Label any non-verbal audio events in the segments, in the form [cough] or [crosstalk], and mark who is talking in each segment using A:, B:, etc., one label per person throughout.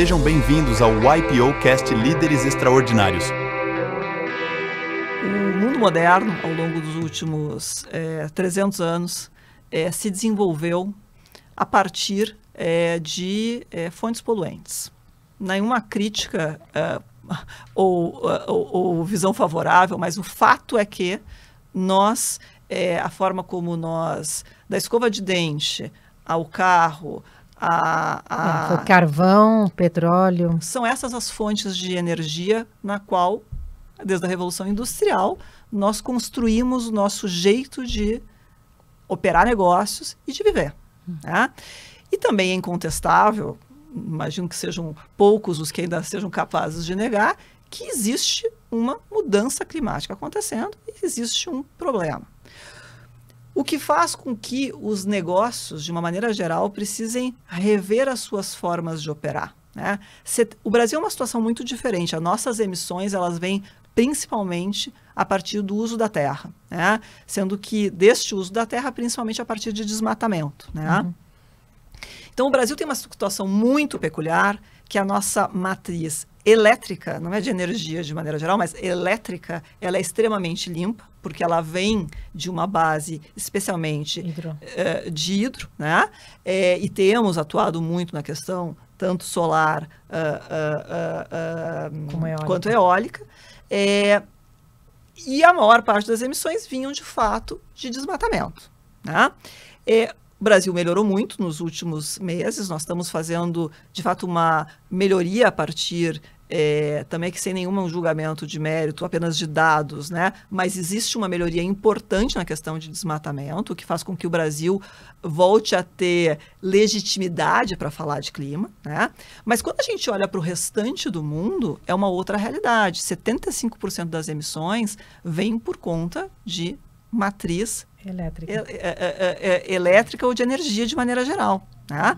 A: Sejam bem-vindos ao YPO Cast Líderes Extraordinários. O mundo moderno, ao longo dos últimos é, 300 anos, é, se desenvolveu a partir é, de é, fontes poluentes. Nenhuma crítica é, [laughs] ou, é, ou, ou, visão favorável, mas o fato é que nós, a forma como nós, da escova de dente ao carro, a, a... É, carvão, petróleo. São essas as fontes de energia na qual, desde a Revolução Industrial, nós construímos o nosso jeito de operar negócios e de viver. Né? E também é incontestável, imagino que sejam poucos os que ainda sejam capazes de negar, que existe uma mudança climática acontecendo e existe um problema. O que faz com que os negócios, de uma maneira geral, precisem rever as suas formas de operar. Né? o Brasil é uma situação muito diferente. As nossas emissões elas vêm principalmente a partir do uso da terra, né? sendo que deste uso da terra principalmente a partir de desmatamento. Né? Uhum. Então o Brasil tem uma situação muito peculiar que é a nossa matriz elétrica, não é de energia de maneira geral, mas elétrica, ela é extremamente limpa, porque ela vem de uma base especialmente hidro. Uh, de hidro, né? É, e temos atuado muito na questão tanto solar uh, uh, eólica. quanto eólica. É, e a maior parte das emissões vinham de fato de desmatamento. Né? É, o Brasil melhorou muito nos últimos meses, nós estamos fazendo, de fato, uma melhoria a partir é, também que sem nenhum julgamento de mérito, apenas de dados, né? Mas existe uma melhoria importante na questão de desmatamento, que faz com que o Brasil volte a ter legitimidade para falar de clima, né? Mas quando a gente olha para o restante do mundo, é uma outra realidade. 75% das emissões vêm por conta de matriz Elétrica. É, é, é, é, elétrica ou de energia de maneira geral. Né?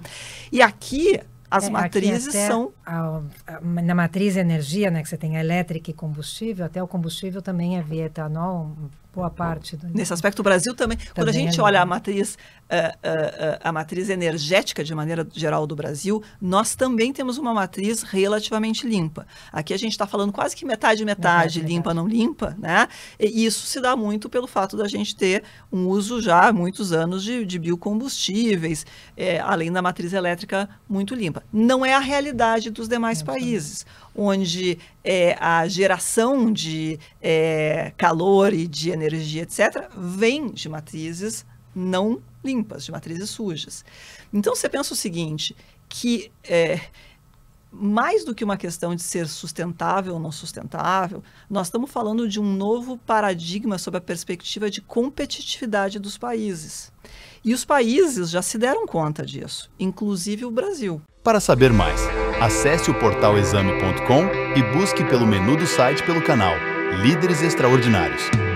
A: E aqui as é, matrizes são. A, a, na matriz energia, né, que você tem elétrica e combustível, até o combustível também é via etanol, boa parte do... nesse aspecto o Brasil também, também quando a gente é olha a matriz uh, uh, uh, a matriz energética de maneira geral do Brasil nós também temos uma matriz relativamente limpa aqui a gente está falando quase que metade metade, limpa não limpa né e isso se dá muito pelo fato da gente ter um uso já há muitos anos de, de biocombustíveis é, além da matriz elétrica muito limpa não é a realidade dos demais é países, onde é, a geração de é, calor e de energia, etc., vem de matrizes não limpas, de matrizes sujas. Então você pensa o seguinte, que é, mais do que uma questão de ser sustentável ou não sustentável, nós estamos falando de um novo paradigma sob a perspectiva de competitividade dos países. E os países já se deram conta disso, inclusive o Brasil. Para saber mais, acesse o portal exame.com e busque pelo menu do site pelo canal Líderes Extraordinários.